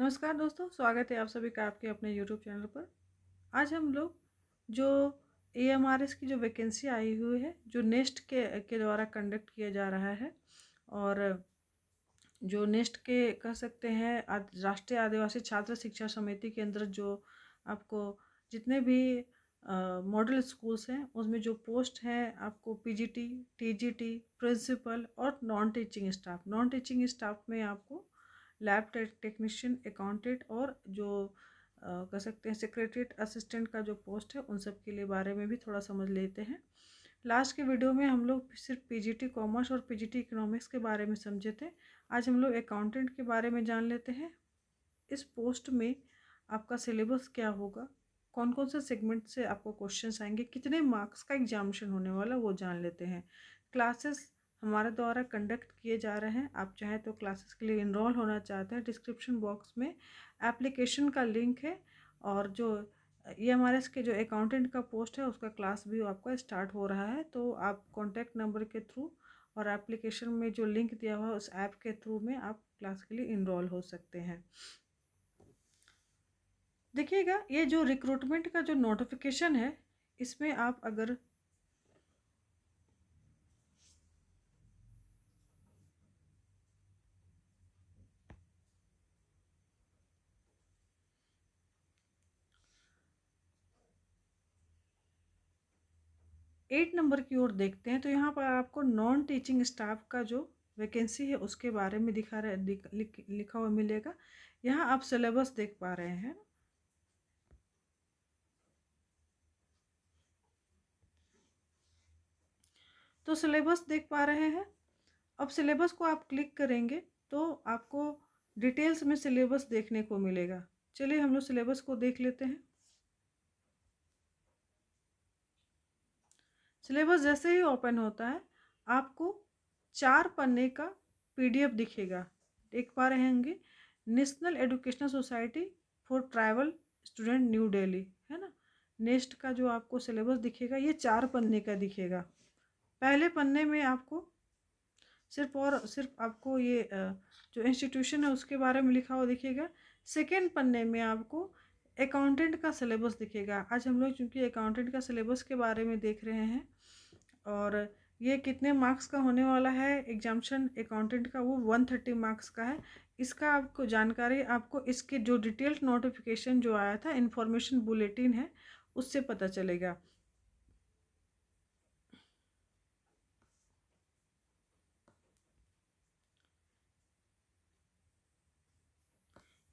नमस्कार दोस्तों स्वागत है आप सभी का आपके अपने यूट्यूब चैनल पर आज हम लोग जो ए की जो वैकेंसी आई हुई है जो नेस्ट के के द्वारा कंडक्ट किया जा रहा है और जो नेस्ट के कह सकते हैं राष्ट्रीय आदिवासी छात्र शिक्षा समिति के अंदर जो आपको जितने भी मॉडल स्कूल्स हैं उसमें जो पोस्ट हैं आपको पीजीटी टीजीटी प्रिंसिपल और non teaching staff non teaching staff में आपको लैब टेक्नीशियन अकाउंटेंट और जो कह सकते हैं सेक्रेटरीट असिस्टेंट का जो पोस्ट है उन सब के लिए बारे में भी थोड़ा समझ लेते हैं लास्ट के वीडियो में हम लोग सिर्फ पीजीटी कॉमर्स और पीजीटी इकोनॉमिक्स के बारे में समझे थे आज हम लोग अकाउंटेंट के बारे में जान लेते हैं इस पोस्ट में आपका सिलेबस क्या होगा कौन कौन से सेगमेंट से आपको क्वेश्चन आएंगे कितने मार्क्स का एग्जामिशन होने वाला वो जान लेते हैं क्लासेस हमारे द्वारा कंडक्ट किए जा रहे हैं आप चाहें तो क्लासेस के लिए इनरोल होना चाहते हैं डिस्क्रिप्शन बॉक्स में एप्लीकेशन का लिंक है और जो ई एम आर एस के जो अकाउंटेंट का पोस्ट है उसका क्लास भी आपका स्टार्ट हो रहा है तो आप कॉन्टैक्ट नंबर के थ्रू और एप्लीकेशन में जो लिंक दिया हुआ है उस ऐप के थ्रू में आप क्लास के लिए इनरोल हो सकते हैं देखिएगा ये जो रिक्रूटमेंट का जो नोटिफिकेशन है इसमें आप अगर एट नंबर की ओर देखते हैं तो यहाँ पर आपको नॉन टीचिंग स्टाफ का जो वैकेंसी है उसके बारे में दिखा रहे दिख, लिख, लिखा हुआ मिलेगा यहाँ आप सिलेबस देख पा रहे हैं तो सिलेबस देख पा रहे हैं अब सिलेबस को आप क्लिक करेंगे तो आपको डिटेल्स में सिलेबस देखने को मिलेगा चलिए हम लोग सिलेबस को देख लेते हैं सिलेबस जैसे ही ओपन होता है आपको चार पन्ने का पीडीएफ दिखेगा देख पा रहे होंगे national educational society for tribal student new Delhi है ना नेक्स्ट का जो आपको सिलेबस दिखेगा ये चार पन्ने का दिखेगा पहले पन्ने में आपको सिर्फ और सिर्फ आपको ये जो इंस्टीट्यूशन है उसके बारे में लिखा हुआ दिखेगा सेकेंड पन्ने में आपको अकाउंटेंट का सिलेबस दिखेगा आज हम लोग चूँकि अकाउंटेंट का सिलेबस के बारे में देख रहे हैं और ये कितने मार्क्स का होने वाला है एग्जामेशन अकाउंटेंट का वो वन थर्टी मार्क्स का है इसका आपको जानकारी आपको इसके जो डिटेल्ड नोटिफिकेशन जो आया था इन्फॉर्मेशन बुलेटिन है उससे पता चलेगा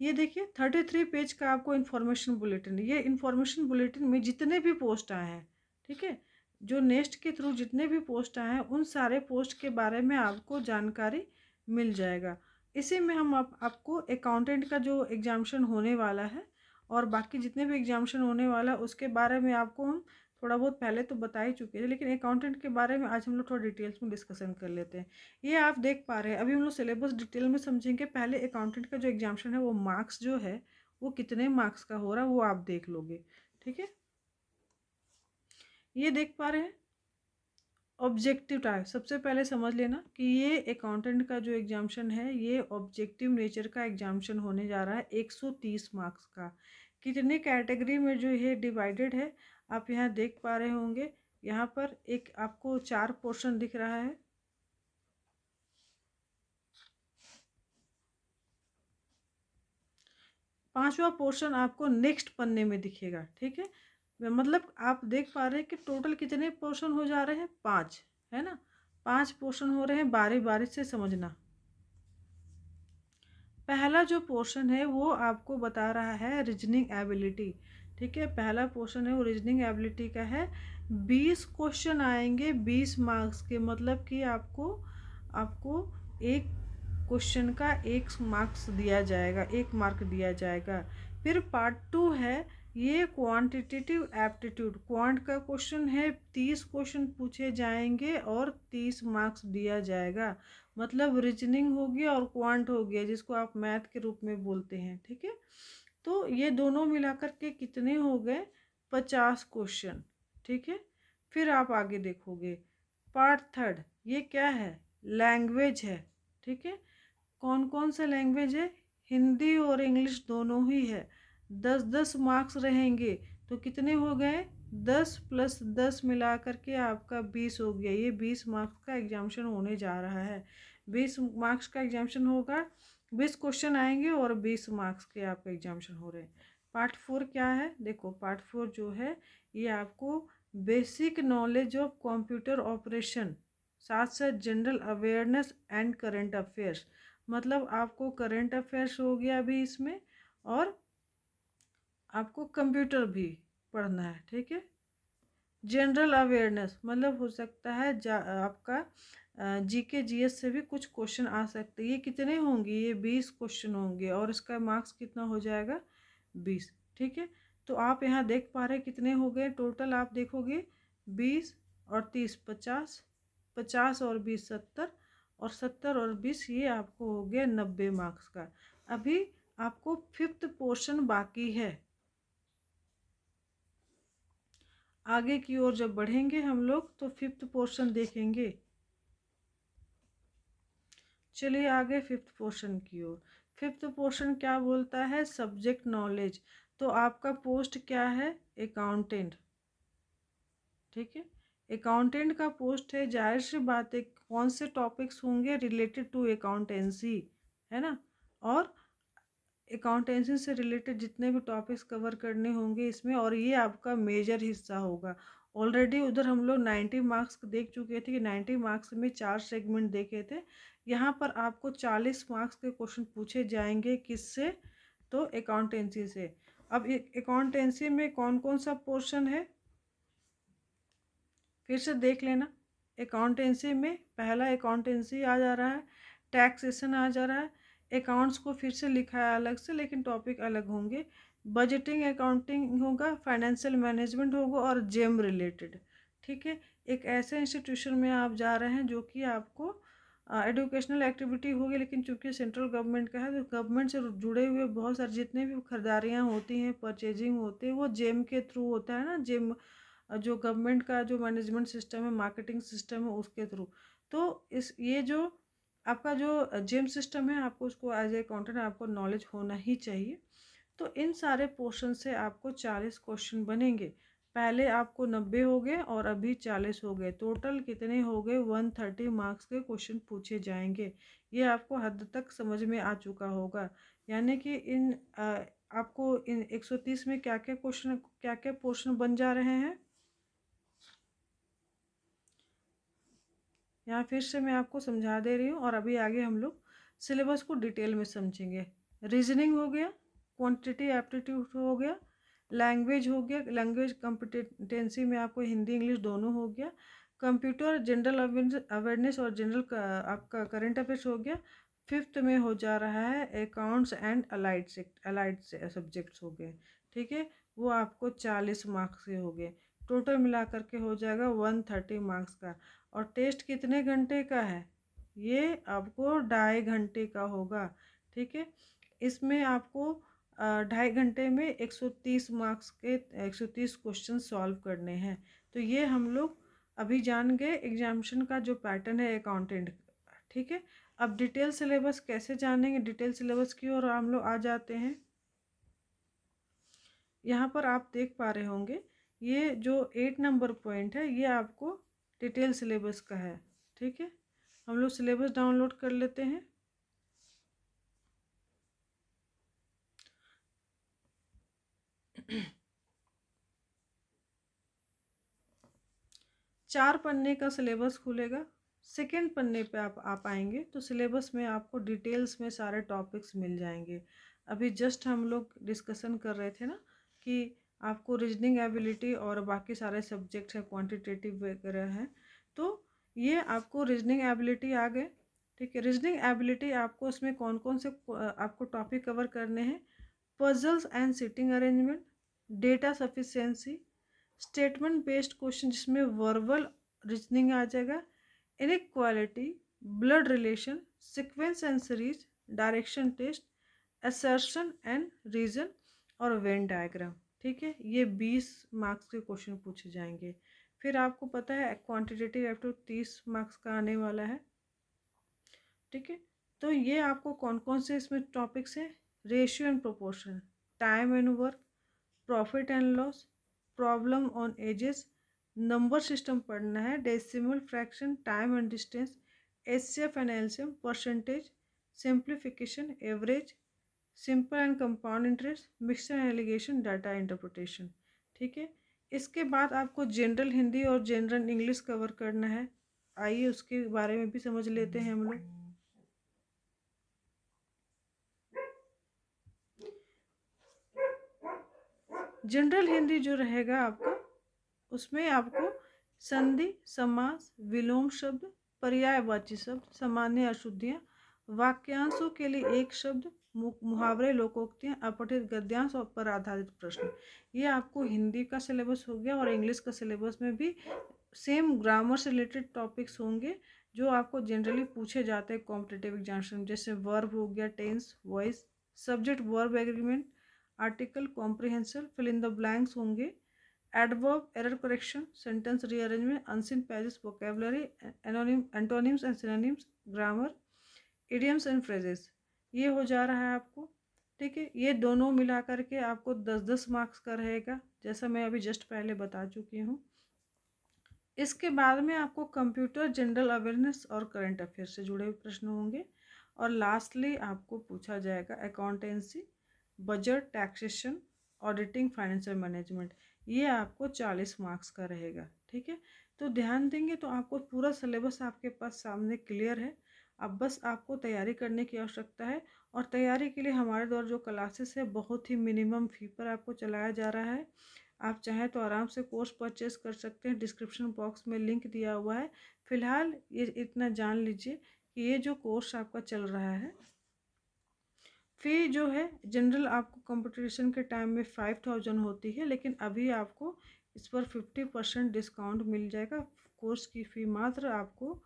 ये देखिए थर्टी थ्री पेज का आपको इन्फॉर्मेशन बुलेटिन ये इन्फॉर्मेशन बुलेटिन में जितने भी पोस्ट आए हैं ठीक है जो नेस्ट के थ्रू जितने भी पोस्ट आए हैं उन सारे पोस्ट के बारे में आपको जानकारी मिल जाएगा इसी में हम आप, आपको अकाउंटेंट का जो एग्जामिशन होने वाला है और बाकी जितने भी एग्जामिशन होने वाला है उसके बारे में आपको हम थोड़ा बहुत पहले तो बता ही चुके थे लेकिन अकाउंटेंट के बारे में आज हम लोग थोड़ा डिटेल्स में डिस्कशन कर लेते हैं ये आप देख पा रहे हैं अभी हम लोग सिलेबस डिटेल में समझेंगे पहले अकाउंटेंट का जो एग्जामिशन है वो मार्क्स जो है वो कितने मार्क्स का हो रहा है वो आप देख लोगे ठीक है ये देख पा रहे हैं ऑब्जेक्टिव टाइप सबसे पहले समझ लेना कि ये अकाउंटेंट का जो एग्जामेशन है ये ऑब्जेक्टिव नेचर का एग्जामेशन होने जा रहा है 130 मार्क्स का कितने कैटेगरी में जो ये डिवाइडेड है आप यहाँ देख पा रहे होंगे यहाँ पर एक आपको चार पोर्शन दिख रहा है पांचवा पोर्शन आपको नेक्स्ट पन्ने में दिखेगा ठीक है मतलब आप देख पा रहे हैं कि टोटल कितने पोर्शन हो जा रहे हैं पाँच है ना पांच पोर्शन हो रहे हैं बारी बारी से समझना पहला जो पोर्शन है वो आपको बता रहा है रीजनिंग एबिलिटी ठीक है पहला पोर्शन है वो रीजनिंग एबिलिटी का है बीस क्वेश्चन आएंगे बीस मार्क्स के मतलब कि आपको आपको एक क्वेश्चन का एक मार्क्स दिया जाएगा एक मार्क दिया जाएगा फिर पार्ट टू है ये क्वांटिटेटिव एप्टीट्यूड क्वांट का क्वेश्चन है तीस क्वेश्चन पूछे जाएंगे और तीस मार्क्स दिया जाएगा मतलब रीजनिंग होगी और क्वांट हो गया जिसको आप मैथ के रूप में बोलते हैं ठीक है तो ये दोनों मिलाकर के कितने हो गए पचास क्वेश्चन ठीक है फिर आप आगे देखोगे पार्ट थर्ड ये क्या है लैंग्वेज है ठीक है कौन कौन सा लैंग्वेज है हिंदी और इंग्लिश दोनों ही है दस दस मार्क्स रहेंगे तो कितने हो गए दस प्लस दस मिला करके आपका बीस हो गया ये बीस मार्क्स का एग्जामिशन होने जा रहा है बीस मार्क्स का एग्जामिशन होगा बीस क्वेश्चन आएंगे और बीस मार्क्स के आपका एग्जामिशन हो रहे हैं पार्ट फोर क्या है देखो पार्ट फोर जो है ये आपको basic knowledge of computer operation साथ साथ general awareness and current affairs मतलब आपको करंट अफेयर्स हो गया अभी इसमें और आपको कंप्यूटर भी पढ़ना है ठीक है जनरल अवेयरनेस मतलब हो सकता है जा आपका जी के जी एस से भी कुछ क्वेश्चन आ सकते हैं ये कितने होंगे ये बीस क्वेश्चन होंगे और इसका मार्क्स कितना हो जाएगा बीस ठीक है तो आप यहाँ देख पा रहे कितने हो गए टोटल आप देखोगे बीस और तीस पचास पचास और बीस सत्तर और सत्तर और बीस ये आपको हो गया नब्बे मार्क्स का अभी आपको फिफ्थ पोर्शन बाकी है आगे की ओर जब बढ़ेंगे हम लोग तो फिफ्थ पोर्शन देखेंगे चलिए आगे फिफ्थ पोर्शन की ओर फिफ्थ पोर्शन क्या बोलता है सब्जेक्ट नॉलेज तो आपका पोस्ट क्या है अकाउंटेंट ठीक है अकाउंटेंट का पोस्ट है जाहिर सी बात है कौन से टॉपिक्स होंगे रिलेटेड टू अकाउंटेंसी है ना और अकाउंटेंसी से रिलेटेड जितने भी टॉपिक्स कवर करने होंगे इसमें और ये आपका मेजर हिस्सा होगा ऑलरेडी उधर हम लोग नाइन्टी मार्क्स देख चुके थे कि नाइन्टी मार्क्स में चार सेगमेंट देखे थे यहाँ पर आपको चालीस मार्क्स के क्वेश्चन पूछे जाएंगे किससे तो अकाउंटेंसी से अब अकाउंटेंसी में कौन कौन सा पोर्शन है फिर से देख लेना अकाउंटेंसी में पहला अकाउंटेंसी आ जा रहा है टैक्सेशन आ जा रहा है अकाउंट्स को फिर से लिखा है अलग से लेकिन टॉपिक अलग होंगे बजटिंग अकाउंटिंग होगा फाइनेंशियल मैनेजमेंट होगा और जेम रिलेटेड ठीक है एक ऐसे इंस्टीट्यूशन में आप जा रहे हैं जो कि आपको एडुकेशनल एक्टिविटी होगी लेकिन चूंकि सेंट्रल गवर्नमेंट का है तो गवर्नमेंट से जुड़े हुए बहुत सारे जितने भी खरीदारियाँ होती हैं परचेजिंग होती है वो जेम के थ्रू होता है ना जेम जो गवर्नमेंट का जो मैनेजमेंट सिस्टम है मार्केटिंग सिस्टम है उसके थ्रू तो इस ये जो आपका जो जिम सिस्टम है आपको उसको एज ए अकाउंटेंट आपको नॉलेज होना ही चाहिए तो इन सारे पोर्शन से आपको चालीस क्वेश्चन बनेंगे पहले आपको नब्बे हो गए और अभी चालीस हो गए टोटल कितने हो गए वन थर्टी मार्क्स के क्वेश्चन पूछे जाएंगे ये आपको हद तक समझ में आ चुका होगा यानी कि इन आ, आपको इन एक सौ तीस में क्या क्या क्वेश्चन क्या क्या पोर्शन बन जा रहे हैं यहाँ फिर से मैं आपको समझा दे रही हूँ और अभी आगे हम लोग सिलेबस को डिटेल में समझेंगे रीजनिंग हो गया क्वांटिटी एप्टीट्यूड हो गया लैंग्वेज हो गया लैंग्वेज कॉम्पिटेंसी में आपको हिंदी इंग्लिश दोनों हो गया कंप्यूटर जनरल अवेयरनेस और जनरल आपका करंट अफेयर्स हो गया फिफ्थ में हो जा रहा है accounts and allied allied subjects हो गए ठीक है वो आपको चालीस मार्क्स के हो गए टोटल मिला कर के हो जाएगा वन थर्टी मार्क्स का और टेस्ट कितने घंटे का है ये आपको ढाई घंटे का होगा ठीक है इसमें आपको ढाई घंटे में एक सौ तीस मार्क्स के एक सौ तीस क्वेश्चन सॉल्व करने हैं तो ये हम लोग अभी जान गए एग्जामिशन का जो पैटर्न है अकाउंटेंट ठीक है अब डिटेल सिलेबस कैसे जानेंगे डिटेल सिलेबस की ओर हम लोग आ जाते हैं यहाँ पर आप देख पा रहे होंगे ये जो एट नंबर पॉइंट है ये आपको डिटेल सिलेबस का है ठीक है हम लोग सिलेबस डाउनलोड कर लेते हैं चार पन्ने का सिलेबस खुलेगा सेकेंड पन्ने पे आप आ पाएंगे तो सिलेबस में आपको डिटेल्स में सारे टॉपिक्स मिल जाएंगे अभी जस्ट हम लोग डिस्कशन कर रहे थे ना कि आपको रीजनिंग एबिलिटी और बाकी सारे सब्जेक्ट है क्वांटिटेटिव वगैरह हैं तो ये आपको रीजनिंग एबिलिटी आ गए ठीक है रीजनिंग एबिलिटी आपको उसमें कौन कौन से आपको टॉपिक कवर करने हैं puzzles and seating arrangement data sufficiency statement based question जिसमें वर्बल रीजनिंग आ जाएगा inequality blood relation sequence and series direction test assertion and reason और वेन डायग्राम ठीक है ये बीस मार्क्स के क्वेश्चन पूछे जाएंगे फिर आपको पता है क्वांटिटेटिव एप्टो तीस मार्क्स का आने वाला है ठीक है तो ये आपको कौन कौन से इसमें टॉपिक्स हैं ratio and proportion time and work profit and loss problem on ages number system पढ़ना है decimal fraction time and distance S F and L percentage simplification average simple and compound interest mixture and alligation data interpretation ठीक है इसके बाद आपको general Hindi और general English cover करना है आइए उसके बारे में भी समझ लेते हैं हम लोग जनरल हिंदी जो रहेगा आपका उसमें आपको संधि समास विलोम शब्द पर्यायवाची शब्द सामान्य अशुद्धियाँ वाक्यांशों के लिए एक शब्द मुहावरे लोकोक्तियाँ अपठित गद्यांश पर आधारित प्रश्न ये आपको हिंदी का सिलेबस हो गया और इंग्लिश का सिलेबस में भी सेम ग्रामर से रिलेटेड टॉपिक्स होंगे जो आपको जनरली पूछे जाते हैं कॉम्पिटेटिव एग्जाम जैसे वर्ब हो गया tense voice subject verb agreement article comprehension fill in the blanks होंगे adverb error correction sentence rearrangement unseen passages vocabulary anonym antonyms and synonyms grammar idioms and phrases ये हो जा रहा है आपको ठीक है ये दोनों मिला कर के आपको दस दस मार्क्स का रहेगा जैसा मैं अभी जस्ट पहले बता चुकी हूँ इसके बाद में आपको कंप्यूटर जनरल अवेयरनेस और करंट अफेयर से जुड़े हुए प्रश्न होंगे और लास्टली आपको पूछा जाएगा accountancy budget taxation auditing financial management ये आपको चालीस मार्क्स का रहेगा ठीक है तो ध्यान देंगे तो आपको पूरा सिलेबस आपके पास सामने क्लियर है अब बस आपको तैयारी करने की आवश्यकता है और तैयारी के लिए हमारे द्वारा जो क्लासेस है बहुत ही मिनिमम फ़ी पर आपको चलाया जा रहा है आप चाहें तो आराम से कोर्स परचेज कर सकते हैं डिस्क्रिप्शन बॉक्स में लिंक दिया हुआ है फ़िलहाल ये इतना जान लीजिए कि ये जो कोर्स आपका चल रहा है फ़ी जो है जनरल आपको कंपटीशन के टाइम में फाइव थाउजेंड होती है लेकिन अभी आपको इस पर फिफ्टी परसेंट डिस्काउंट मिल जाएगा कोर्स की फ़ी मात्र आपको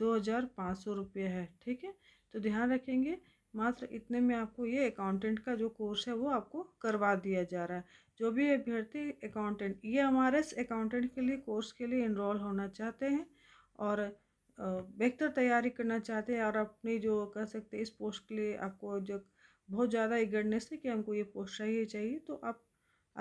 दो हज़ार पाँच सौ रुपये है ठीक है तो ध्यान रखेंगे मात्र इतने में आपको ये अकाउंटेंट का जो कोर्स है वो आपको करवा दिया जा रहा है जो भी अभ्यर्थी अकाउंटेंट ये हमारे अकाउंटेंट के लिए कोर्स के लिए इनरोल होना चाहते हैं और बेहतर तैयारी करना चाहते हैं और अपनी जो कह सकते हैं इस पोस्ट के लिए आपको जो बहुत ज़्यादा इगरनेस है कि हमको ये पोस्ट चाहिए चाहिए तो आप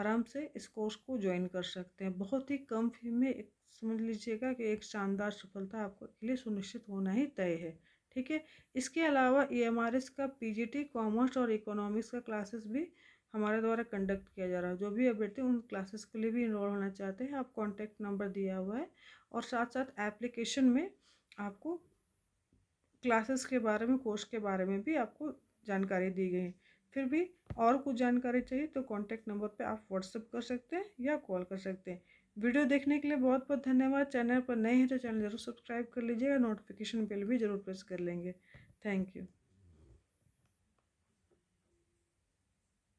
आराम से इस कोर्स को ज्वाइन कर सकते हैं बहुत ही कम फी में समझ लीजिएगा कि एक शानदार सफलता आपको के लिए सुनिश्चित होना ही तय है ठीक है इसके अलावा ई e का पीजीटी कॉमर्स और इकोनॉमिक्स का क्लासेस भी हमारे द्वारा कंडक्ट किया जा रहा है जो भी अभ्यर्थी उन क्लासेस के लिए भी इनरोल होना चाहते हैं आप कॉन्टैक्ट नंबर दिया हुआ है और साथ साथ एप्लीकेशन में आपको क्लासेस के बारे में कोर्स के बारे में भी आपको जानकारी दी गई है फिर भी और कुछ जानकारी चाहिए तो कॉन्टैक्ट नंबर पर आप व्हाट्सअप कर सकते हैं या कॉल कर सकते हैं वीडियो देखने के लिए बहुत बहुत धन्यवाद चैनल पर नए हैं तो चैनल जरूर सब्सक्राइब कर लीजिएगा नोटिफिकेशन बेल भी जरूर प्रेस कर लेंगे थैंक यू